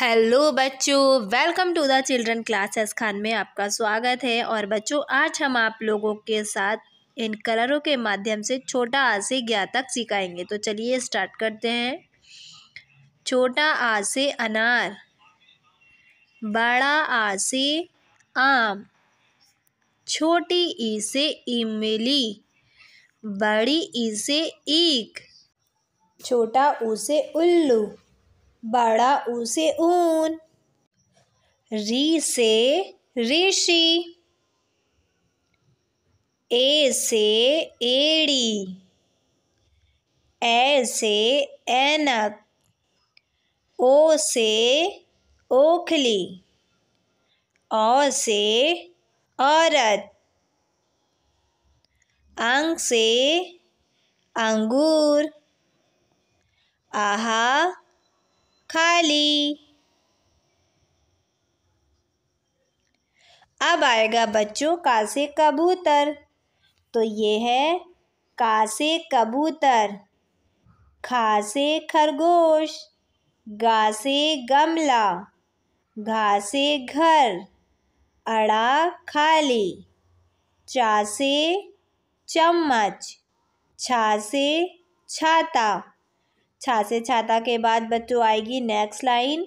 hello बच्चों welcome to the children classes Khan में आपका स्वागत है और बच्चों आज हम आप लोगों के साथ इन कलरों के माध्यम से छोटा आ से ज्ञा तक सिखाएंगे तो चलिए स्टार्ट करते हैं छोटा आ से अनार बड़ा आ से आम छोटी ई से इमली बड़ी ई से ईक छोटा ऊ से उल्लू बड़ा ऊ से ऊन री से ऋषि ए से एड़ी ए से ऐनक ओ से ओखली औ से औरत अंग से अंगूर आहा खाली अब आएगा बच्चों का से कबूतर तो ये है का से कबूतर खा से खरगोश गा से गमला घा से घर अड़ा खाली चा से चम्मच छा से छाता छा से छाता के बाद बच्चों आएगी नेक्स्ट लाइन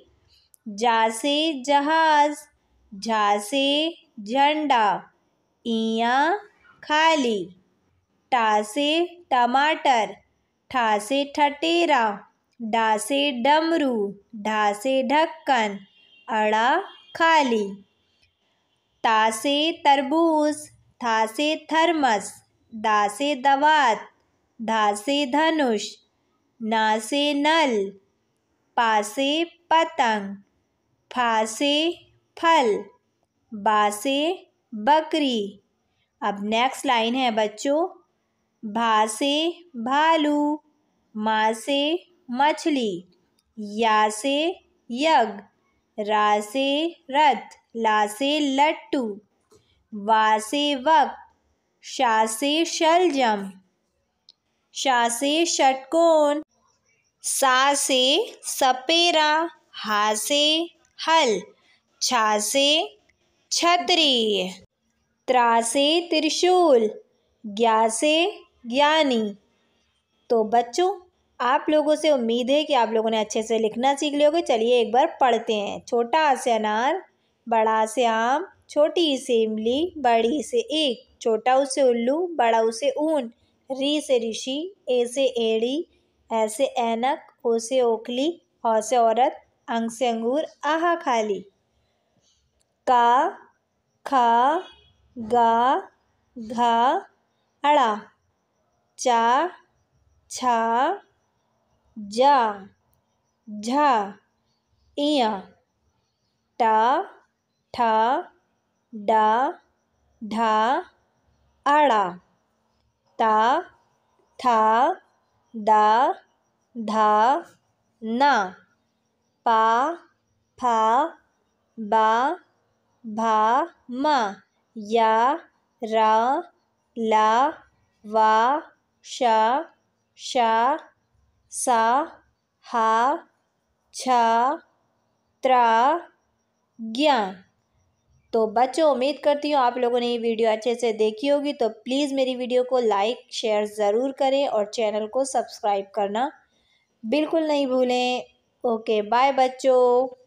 जा से जहाज झा से झंडा इया खाली टा से टमाटर ठा से ठटेरा डा से डमरू ढा से ढक्कन अड़ा खाली ता से तरबूज था से थर्मस दा से दवात धा से धनुष नासे नल पासे पतंग फासे फल बासे बकरी अब नेक्स्ट लाइन है बच्चों भासे भालू मासे से मछली या से यज्ञ रा से रथ ला से लट्टू वा से वक शासे से शलजम शा से षटकोण सा से सपेरा हा से हल छा से छतरी त्रा से त्रिशूल ज्ञा से ज्ञानी तो बच्चों आप लोगों से उम्मीद है कि आप लोगों ने अच्छे से लिखना सीख होगा चलिए एक बार पढ़ते हैं छोटा से अनार बड़ा से आम छोटी से इमली बड़ी से एक छोटा उसे उल्लू बड़ा उसे ऊन री से ऋषि ए से एड़ी ऐसे ऐनक ओ से ओखली औ से औरत अंग से अंगूर आहा खाली का खा गा घा अड़ा चा छा जा झा इया टा ठा डा ढा अड़ा ता था दा धा ना पा फा बा भा मा या रा ला वा शा शा सा हा छा त्रा ज्ञा तो बच्चों उम्मीद करती हूँ आप लोगों ने ये वीडियो अच्छे से देखी होगी तो प्लीज़ मेरी वीडियो को लाइक शेयर ज़रूर करें और चैनल को सब्सक्राइब करना बिल्कुल नहीं भूलें ओके बाय बच्चों